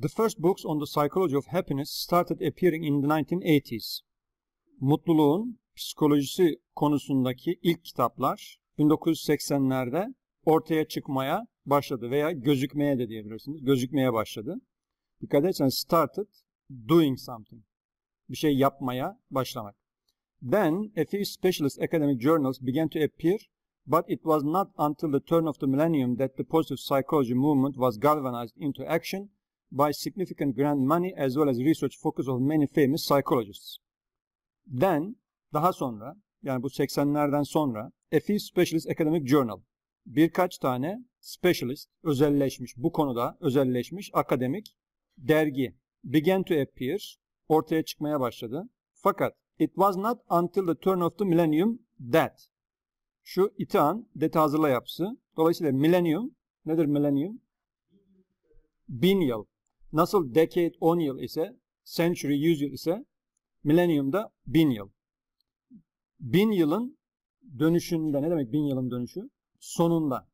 The first books on the psychology of happiness started appearing in the 1980s. Mutluluğun psikolojisi konusundaki ilk kitaplar 1980'lerde ortaya çıkmaya başladı veya gözükmeye de diyebilirsiniz. Gözükmeye başladı. Dikkat ederseniz started doing something. Bir şey yapmaya başlamak. Then a few specialist academic journals began to appear, but it was not until the turn of the millennium that the positive psychology movement was galvanized into action by significant grant money as well as research focus of many famous psychologists. Then, daha sonra, yani bu 80'lerden sonra, a few specialist academic journal, birkaç tane specialist, özelleşmiş, bu konuda özelleşmiş akademik dergi began to appear, ortaya çıkmaya başladı. Fakat it was not until the turn of the millennium that, şu itan det hazırla yapısı. Dolayısıyla millennium, nedir millennium? Bin yıl. Nasıl decade 10 yıl ise, century 100 yıl ise, millennium da 1000 yıl. 1000 yılın dönüşünde, ne demek 1000 yılın dönüşü? Sonunda.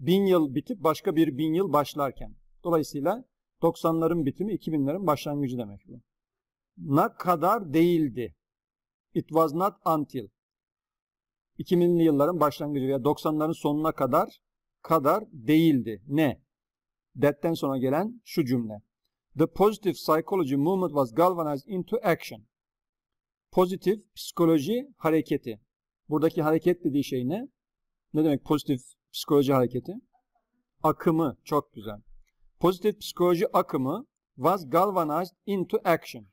1000 yıl bitip başka bir 1000 yıl başlarken. Dolayısıyla 90'ların bitimi 2000'lerin başlangıcı demek bu. Ne kadar değildi. It was not until. 2000'li yılların başlangıcı veya 90'ların sonuna kadar kadar değildi. Ne? Detten sonra gelen şu cümle the positive psychology movement was galvanized into action. Pozitif psikoloji hareketi. Buradaki hareket dediği şey ne? Ne demek pozitif psikoloji hareketi? Akımı. Çok güzel. Pozitif psikoloji akımı was galvanized into action.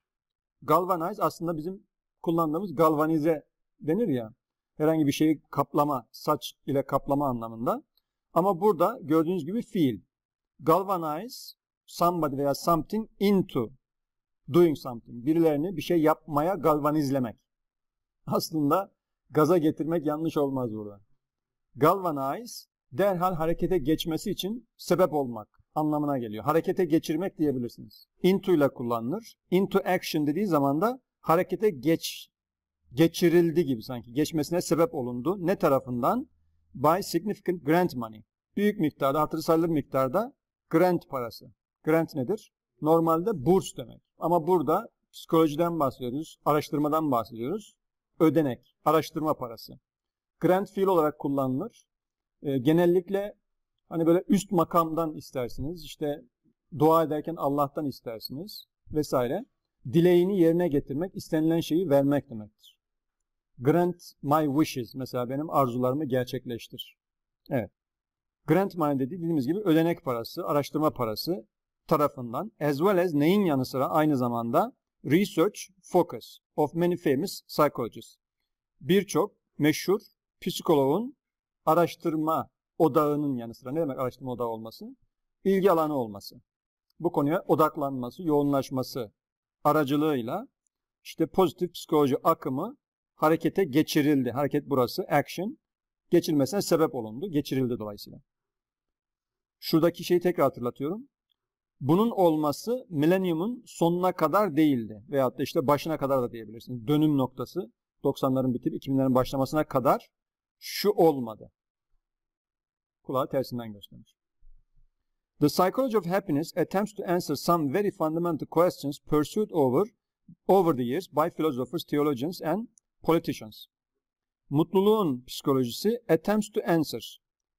Galvanize aslında bizim kullandığımız galvanize denir ya. Herhangi bir şeyi kaplama, saç ile kaplama anlamında. Ama burada gördüğünüz gibi fiil. Galvanize somebody veya something into doing something. Birilerini bir şey yapmaya galvanizlemek. Aslında gaza getirmek yanlış olmaz burada. Galvanize derhal harekete geçmesi için sebep olmak anlamına geliyor. Harekete geçirmek diyebilirsiniz. Into ile kullanılır. Into action dediği zaman da harekete geç geçirildi gibi sanki. Geçmesine sebep olundu. Ne tarafından? By significant grant money. Büyük miktarda, hatırı sayılır miktarda grant parası. Grant nedir? Normalde burs demek. Ama burada psikolojiden bahsediyoruz, araştırmadan bahsediyoruz. Ödenek, araştırma parası. Grant fiil olarak kullanılır. E, genellikle hani böyle üst makamdan istersiniz, işte dua ederken Allah'tan istersiniz vesaire. Dileğini yerine getirmek, istenilen şeyi vermek demektir. Grant my wishes mesela benim arzularımı gerçekleştir. Evet. Grant money dediğimiz gibi ödenek parası, araştırma parası, tarafından as well as neyin yanı sıra aynı zamanda Research Focus of Many Famous Psychologists. Birçok meşhur psikologun araştırma odağının yanı sıra ne demek araştırma odağı olması? İlgi alanı olması. Bu konuya odaklanması, yoğunlaşması aracılığıyla işte pozitif psikoloji akımı harekete geçirildi. Hareket burası action. Geçilmesine sebep olundu. Geçirildi dolayısıyla. Şuradaki şeyi tekrar hatırlatıyorum. Bunun olması milenyumun sonuna kadar değildi. Veyahut da işte başına kadar da diyebilirsiniz. Dönüm noktası 90'ların bitip 2000'lerin başlamasına kadar şu olmadı. Kulağı tersinden göstermiş. The psychology of happiness attempts to answer some very fundamental questions pursued over over the years by philosophers, theologians and politicians. Mutluluğun psikolojisi attempts to answer,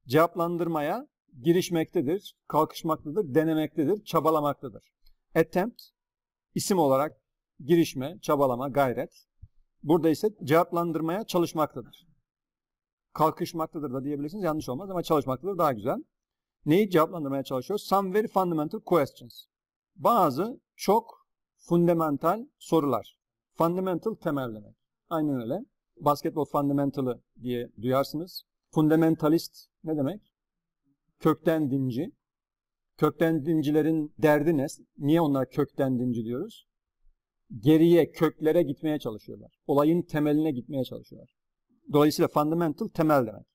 cevaplandırmaya girişmektedir, kalkışmaktadır, denemektedir, çabalamaktadır. Attempt isim olarak girişme, çabalama, gayret. Burada ise cevaplandırmaya çalışmaktadır. Kalkışmaktadır da diyebilirsiniz. Yanlış olmaz ama çalışmaktadır daha güzel. Neyi cevaplandırmaya çalışıyor? Some very fundamental questions. Bazı çok fundamental sorular. Fundamental temellemek. Aynen öyle. Basketbol fundamental'ı diye duyarsınız. Fundamentalist ne demek? kökten dinci. Kökten dincilerin derdi ne? Niye onlar kökten dinci diyoruz? Geriye, köklere gitmeye çalışıyorlar. Olayın temeline gitmeye çalışıyorlar. Dolayısıyla fundamental temel demek.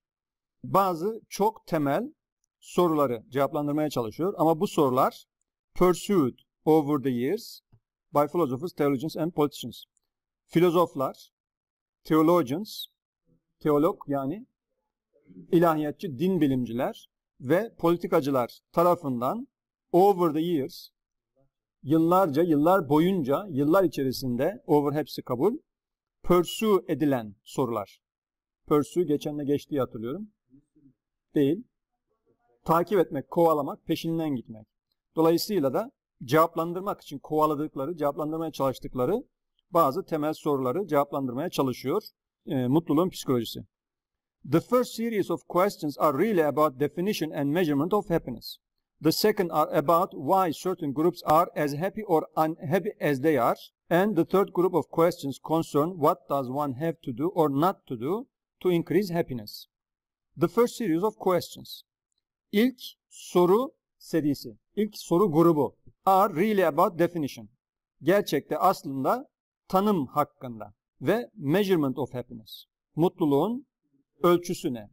Bazı çok temel soruları cevaplandırmaya çalışıyor ama bu sorular pursued over the years by philosophers, theologians and politicians. Filozoflar, theologians, teolog yani ilahiyatçı, din bilimciler ve politikacılar tarafından over the years yıllarca, yıllar boyunca, yıllar içerisinde over hepsi kabul pursue edilen sorular. Pursue geçenle geçtiği hatırlıyorum. Değil. Takip etmek, kovalamak, peşinden gitmek. Dolayısıyla da cevaplandırmak için kovaladıkları, cevaplandırmaya çalıştıkları bazı temel soruları cevaplandırmaya çalışıyor. E, mutluluğun psikolojisi. The first series of questions are really about definition and measurement of happiness. The second are about why certain groups are as happy or unhappy as they are. And the third group of questions concern what does one have to do or not to do to increase happiness. The first series of questions. İlk soru serisi, ilk soru grubu are really about definition. Gerçekte aslında tanım hakkında ve measurement of happiness. Mutluluğun ölçüsü ne?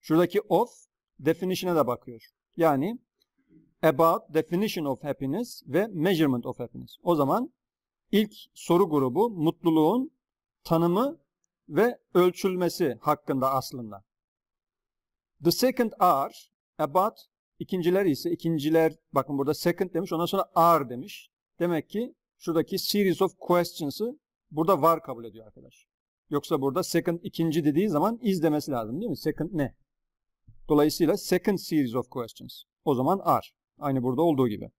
Şuradaki of definition'e de bakıyor. Yani about definition of happiness ve measurement of happiness. O zaman ilk soru grubu mutluluğun tanımı ve ölçülmesi hakkında aslında. The second R about ikinciler ise ikinciler bakın burada second demiş ondan sonra R demiş. Demek ki şuradaki series of questions'ı burada var kabul ediyor arkadaş. Yoksa burada second ikinci dediği zaman is demesi lazım değil mi? Second ne? Dolayısıyla second series of questions. O zaman are. Aynı burada olduğu gibi.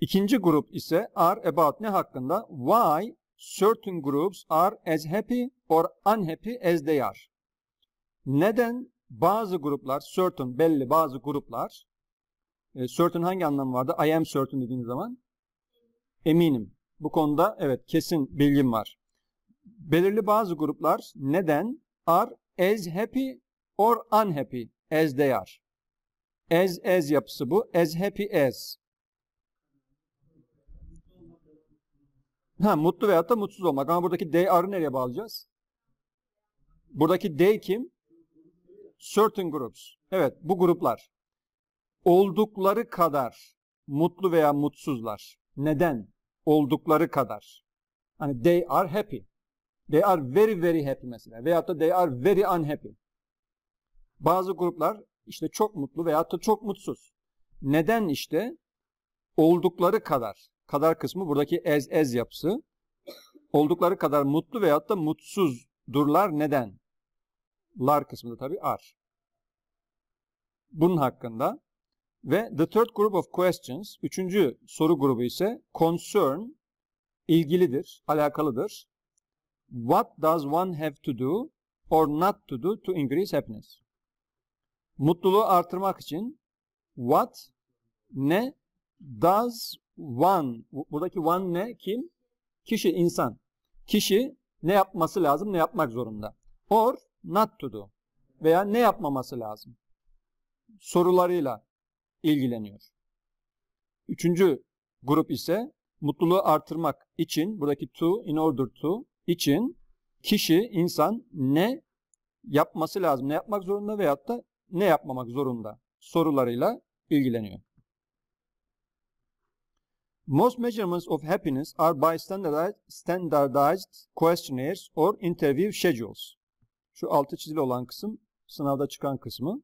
İkinci grup ise are about ne hakkında? Why certain groups are as happy or unhappy as they are. Neden bazı gruplar, certain belli bazı gruplar, e, certain hangi anlam vardı? I am certain dediğiniz zaman eminim. Bu konuda evet kesin bilgim var belirli bazı gruplar neden are as happy or unhappy as they are. As as yapısı bu. As happy as. Ha, mutlu veyahut da mutsuz olmak. Ama buradaki they are'ı nereye bağlayacağız? Buradaki they kim? Certain groups. Evet bu gruplar. Oldukları kadar mutlu veya mutsuzlar. Neden? Oldukları kadar. Hani they are happy. They are very very happy mesela. Veyahut da they are very unhappy. Bazı gruplar işte çok mutlu veyahut da çok mutsuz. Neden işte? Oldukları kadar. Kadar kısmı buradaki ez ez yapısı. Oldukları kadar mutlu veyahut da mutsuzdurlar. Neden? Lar kısmında tabii are Bunun hakkında ve the third group of questions, üçüncü soru grubu ise concern, ilgilidir, alakalıdır. What does one have to do or not to do to increase happiness? Mutluluğu artırmak için what ne does one buradaki one ne kim? Kişi insan. Kişi ne yapması lazım ne yapmak zorunda. Or not to do veya ne yapmaması lazım sorularıyla ilgileniyor. Üçüncü grup ise mutluluğu artırmak için buradaki to in order to için kişi, insan ne yapması lazım, ne yapmak zorunda veyahut da ne yapmamak zorunda sorularıyla ilgileniyor. Most measurements of happiness are by standardized, standardized questionnaires or interview schedules. Şu altı çizili olan kısım sınavda çıkan kısmı.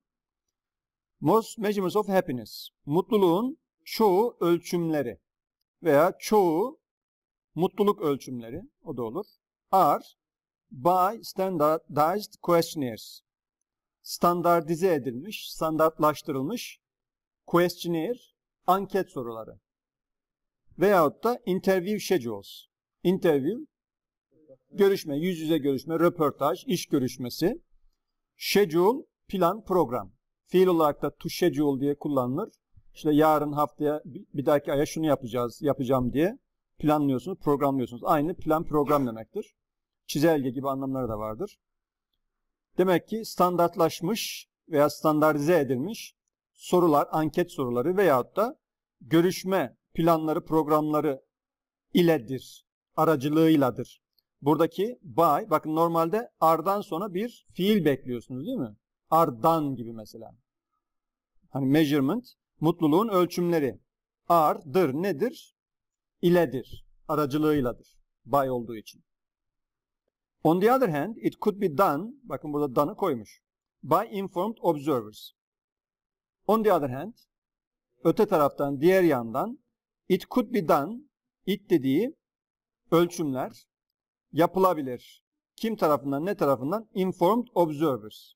Most measurements of happiness. Mutluluğun çoğu ölçümleri veya çoğu mutluluk ölçümleri o da olur are by standardized questionnaires. Standartize edilmiş, standartlaştırılmış questionnaire, anket soruları. Veyahut da interview schedules. Interview, görüşme, yüz yüze görüşme, röportaj, iş görüşmesi. Schedule, plan, program. Fiil olarak da to schedule diye kullanılır. İşte yarın haftaya bir dahaki aya şunu yapacağız, yapacağım diye planlıyorsunuz, programlıyorsunuz. Aynı plan program demektir. Çizelge gibi anlamları da vardır. Demek ki standartlaşmış veya standartize edilmiş sorular, anket soruları veyahut da görüşme planları, programları iledir, aracılığıyladır. Buradaki by, bakın normalde ardan sonra bir fiil bekliyorsunuz değil mi? Ardan gibi mesela. Hani measurement, mutluluğun ölçümleri. Ardır nedir? iledir, aracılığıyladır. bay olduğu için. On the other hand, it could be done, bakın burada done'ı koymuş, by informed observers. On the other hand, öte taraftan, diğer yandan, it could be done, it dediği ölçümler yapılabilir. Kim tarafından, ne tarafından? Informed observers.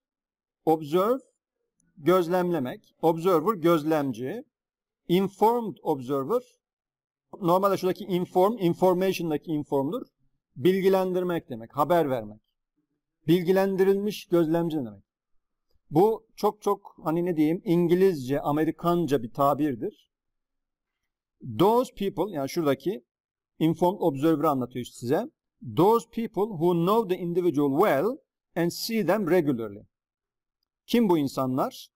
Observe, gözlemlemek. Observer, gözlemci. Informed observer, normalde şuradaki inform, information'daki inform'dur. Bilgilendirmek demek, haber vermek. Bilgilendirilmiş gözlemci demek. Bu çok çok hani ne diyeyim İngilizce, Amerikanca bir tabirdir. Those people yani şuradaki informed observer anlatıyor size. Those people who know the individual well and see them regularly. Kim bu insanlar?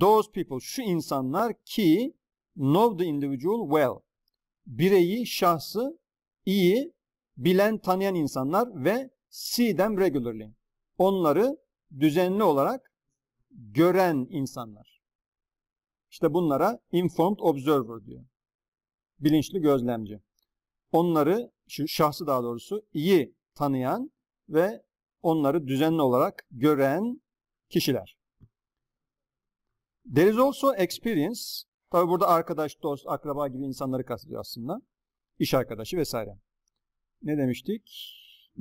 Those people şu insanlar ki know the individual well bireyi, şahsı iyi bilen, tanıyan insanlar ve see them regularly. Onları düzenli olarak gören insanlar. İşte bunlara informed observer diyor. Bilinçli gözlemci. Onları, şu şahsı daha doğrusu iyi tanıyan ve onları düzenli olarak gören kişiler. There is also experience Tabi burada arkadaş, dost, akraba gibi insanları kastediyor aslında. İş arkadaşı vesaire. Ne demiştik?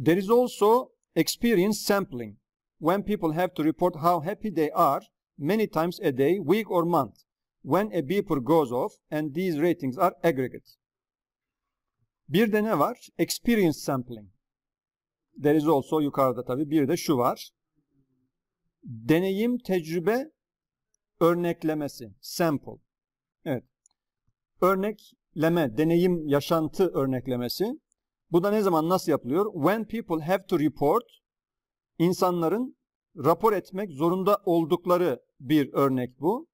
There is also experience sampling. When people have to report how happy they are many times a day, week or month. When a beeper goes off and these ratings are aggregate. Bir de ne var? Experience sampling. There is also yukarıda tabi bir de şu var. Deneyim, tecrübe örneklemesi. Sample. Evet. Örnekleme, deneyim, yaşantı örneklemesi. Bu da ne zaman nasıl yapılıyor? When people have to report, insanların rapor etmek zorunda oldukları bir örnek bu.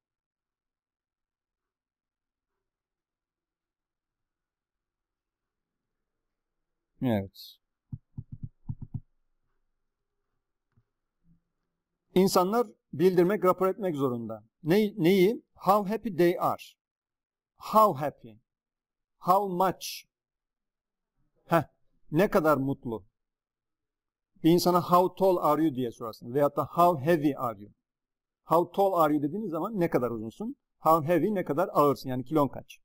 Evet. İnsanlar bildirmek, rapor etmek zorunda. Ne, neyi? How happy they are. How happy. How much. Heh, ne kadar mutlu. Bir insana how tall are you diye sorarsın. Veyahut da how heavy are you. How tall are you dediğiniz zaman ne kadar uzunsun. How heavy ne kadar ağırsın. Yani kilon kaç.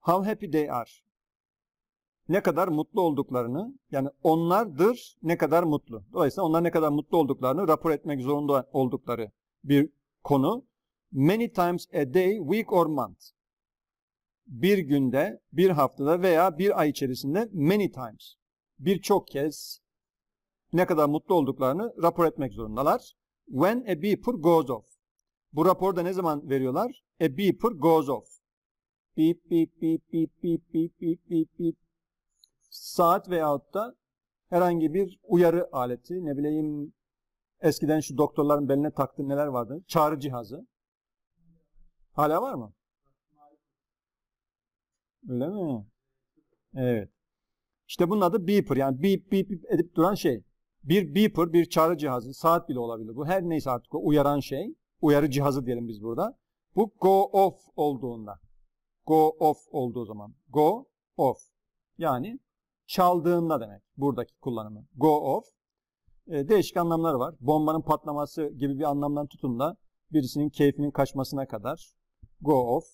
How happy they are. Ne kadar mutlu olduklarını yani onlardır ne kadar mutlu. Dolayısıyla onlar ne kadar mutlu olduklarını rapor etmek zorunda oldukları bir konu many times a day, week or month. Bir günde, bir haftada veya bir ay içerisinde many times birçok kez ne kadar mutlu olduklarını rapor etmek zorundalar. When a beeper goes off. Bu raporda ne zaman veriyorlar? A beeper goes off. Beep beep beep beep beep beep beep beep beep. Saat veyahut da herhangi bir uyarı aleti, ne bileyim Eskiden şu doktorların beline taktığı neler vardı? Çağrı cihazı. Hala var mı? Öyle mi? Evet. İşte bunun adı beeper. Yani beep beep, beep edip duran şey. Bir beeper, bir çağrı cihazı. Saat bile olabilir bu. Her neyse artık o uyaran şey. Uyarı cihazı diyelim biz burada. Bu go off olduğunda. Go off olduğu zaman. Go off. Yani çaldığında demek buradaki kullanımı. Go off. E, değişik anlamları var. Bombanın patlaması gibi bir anlamdan tutun da birisinin keyfinin kaçmasına kadar go off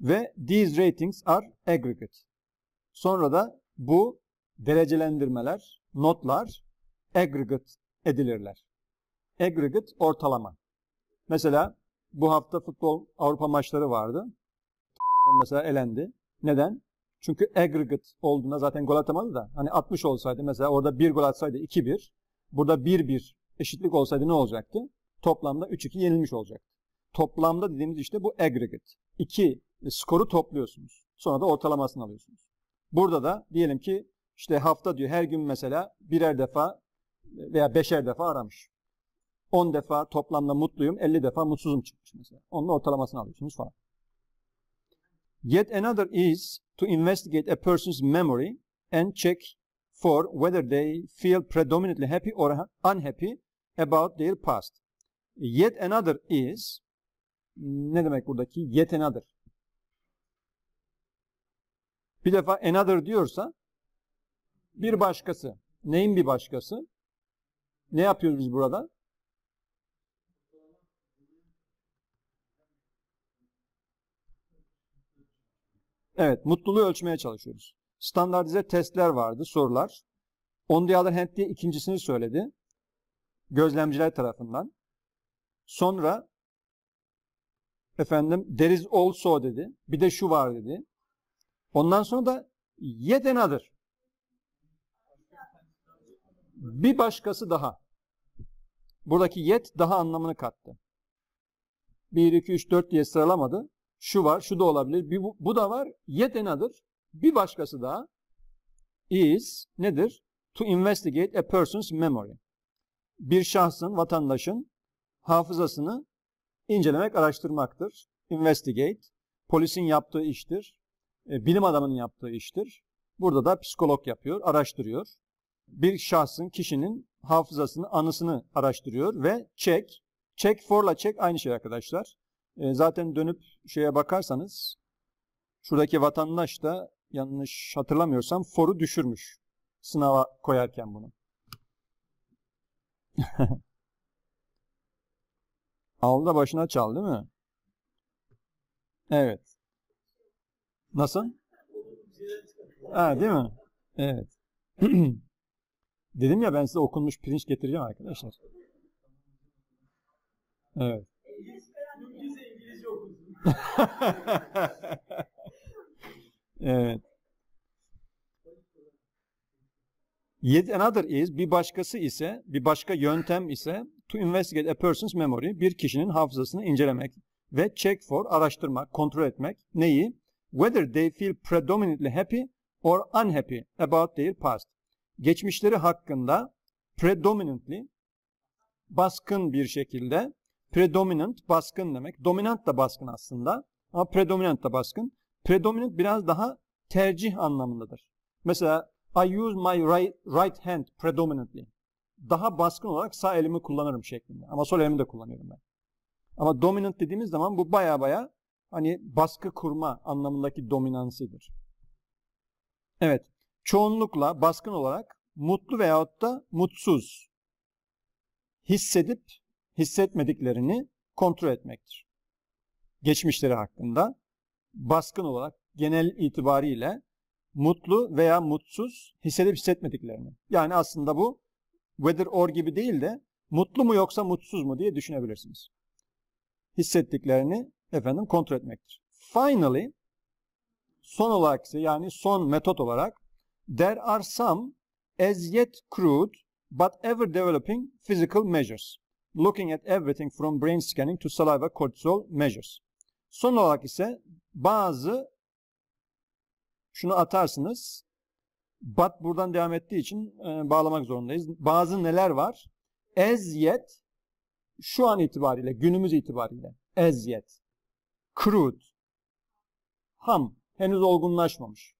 ve these ratings are aggregate. Sonra da bu derecelendirmeler, notlar aggregate edilirler. Aggregate ortalama. Mesela bu hafta futbol Avrupa maçları vardı. Mesela elendi. Neden? Çünkü aggregate olduğunda zaten gol atamadı da hani 60 olsaydı mesela orada 1 gol atsaydı 2-1 burada 1-1 eşitlik olsaydı ne olacaktı? Toplamda 3-2 yenilmiş olacaktı. Toplamda dediğimiz işte bu aggregate. İki e, skoru topluyorsunuz. Sonra da ortalamasını alıyorsunuz. Burada da diyelim ki işte hafta diyor her gün mesela birer defa e, veya beşer defa aramış. 10 defa toplamda mutluyum, 50 defa mutsuzum çıkmış mesela. Onun ortalamasını alıyorsunuz falan. Yet another is to investigate a person's memory and check for whether they feel predominantly happy or unhappy about their past. Yet another is ne demek buradaki yet another? Bir defa another diyorsa bir başkası. Neyin bir başkası? Ne yapıyoruz biz burada? Evet, mutluluğu ölçmeye çalışıyoruz. Standartize testler vardı, sorular. On the other hand diye ikincisini söyledi. Gözlemciler tarafından. Sonra efendim there is also dedi. Bir de şu var dedi. Ondan sonra da yet another. Bir başkası daha. Buradaki yet daha anlamını kattı. 1, 2, 3, 4 diye sıralamadı. Şu var, şu da olabilir. Bir, bu, bu da var. Yet another. Bir başkası da is nedir? To investigate a person's memory. Bir şahsın, vatandaşın hafızasını incelemek, araştırmaktır. Investigate, polisin yaptığı iştir. E, bilim adamının yaptığı iştir. Burada da psikolog yapıyor, araştırıyor. Bir şahsın, kişinin hafızasını, anısını araştırıyor ve check, check for'la check aynı şey arkadaşlar. E, zaten dönüp şeye bakarsanız şuradaki vatandaş da yanlış hatırlamıyorsam for'u düşürmüş sınava koyarken bunu. Al da başına çal değil mi? Evet. Nasıl? Ha, değil mi? Evet. Dedim ya ben size okunmuş pirinç getireceğim arkadaşlar. Evet. evet. Yet another is bir başkası ise bir başka yöntem ise to investigate a person's memory bir kişinin hafızasını incelemek ve check for araştırmak, kontrol etmek neyi? Whether they feel predominantly happy or unhappy about their past. Geçmişleri hakkında predominantly baskın bir şekilde Predominant baskın demek. Dominant da baskın aslında ama predominant da baskın. Predominant biraz daha tercih anlamındadır. Mesela I use my right, right hand predominantly. Daha baskın olarak sağ elimi kullanırım şeklinde. Ama sol elimi de kullanıyorum ben. Ama dominant dediğimiz zaman bu baya baya hani baskı kurma anlamındaki dominansidir. Evet. Çoğunlukla baskın olarak mutlu veyahut da mutsuz hissedip hissetmediklerini kontrol etmektir. Geçmişleri hakkında baskın olarak genel itibariyle mutlu veya mutsuz hissedip hissetmediklerini. Yani aslında bu whether or gibi değil de mutlu mu yoksa mutsuz mu diye düşünebilirsiniz. Hissettiklerini efendim kontrol etmektir. Finally son olarak ise yani son metot olarak there are some as yet crude but ever developing physical measures looking at everything from brain scanning to saliva cortisol measures. Son olarak ise bazı şunu atarsınız. But buradan devam ettiği için e, bağlamak zorundayız. Bazı neler var? As yet şu an itibariyle, günümüz itibariyle as yet crude ham henüz olgunlaşmamış.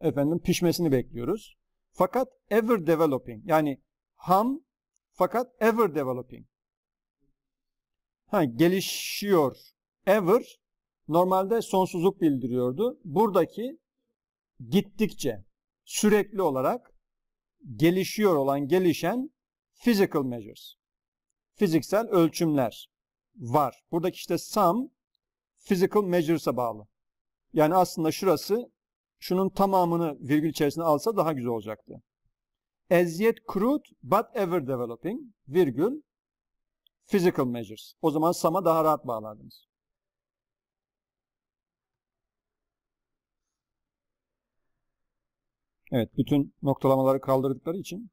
Efendim pişmesini bekliyoruz. Fakat ever developing yani ham fakat ever developing Ha, gelişiyor. Ever normalde sonsuzluk bildiriyordu. Buradaki gittikçe sürekli olarak gelişiyor olan gelişen physical measures. Fiziksel ölçümler var. Buradaki işte sum physical measures'a bağlı. Yani aslında şurası şunun tamamını virgül içerisine alsa daha güzel olacaktı. As yet crude but ever developing virgül physical measures. O zaman sama daha rahat bağlardınız. Evet, bütün noktalamaları kaldırdıkları için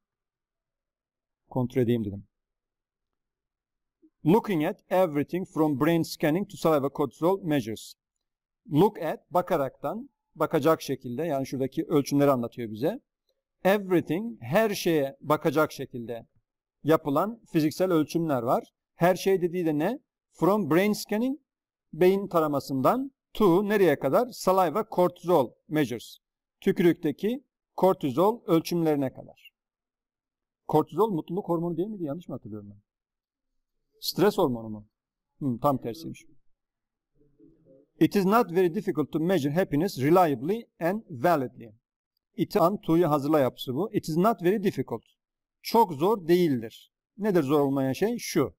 kontrol edeyim dedim. Looking at everything from brain scanning to saliva cortisol measures. Look at, bakaraktan, bakacak şekilde, yani şuradaki ölçümleri anlatıyor bize. Everything, her şeye bakacak şekilde yapılan fiziksel ölçümler var. Her şey dediği de ne? From brain scanning, beyin taramasından to nereye kadar? Saliva cortisol measures, tükürükteki kortizol ölçümlerine kadar. Kortizol mutluluk hormonu değil miydi? Yanlış mı hatırlıyorum ben? Stres hormonu mu? Hmm, tam tersiymiş. It is not very difficult to measure happiness reliably and validly. It an to'yu hazırla yapısı bu. It is not very difficult. Çok zor değildir. Nedir zor olmayan şey? Şu.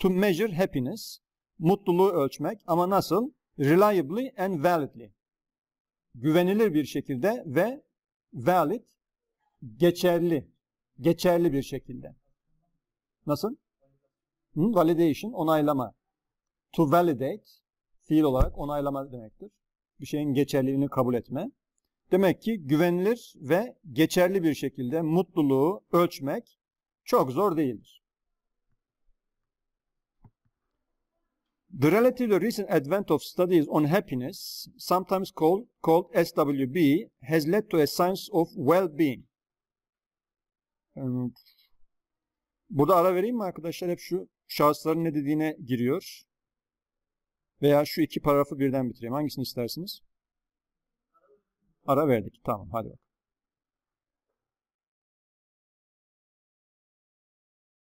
To measure happiness, mutluluğu ölçmek ama nasıl? Reliably and validly. Güvenilir bir şekilde ve valid, geçerli, geçerli bir şekilde. Nasıl? Hı, validation, onaylama. To validate, fiil olarak onaylama demektir. Bir şeyin geçerliliğini kabul etme. Demek ki güvenilir ve geçerli bir şekilde mutluluğu ölçmek çok zor değildir. The relatively recent advent of studies on happiness, sometimes called, called SWB, has led to a science of well-being. Hmm. burada ara vereyim mi arkadaşlar? Hep şu şahısların ne dediğine giriyor. Veya şu iki paragrafı birden bitireyim. Hangisini istersiniz? Ara verdik. Tamam hadi bak.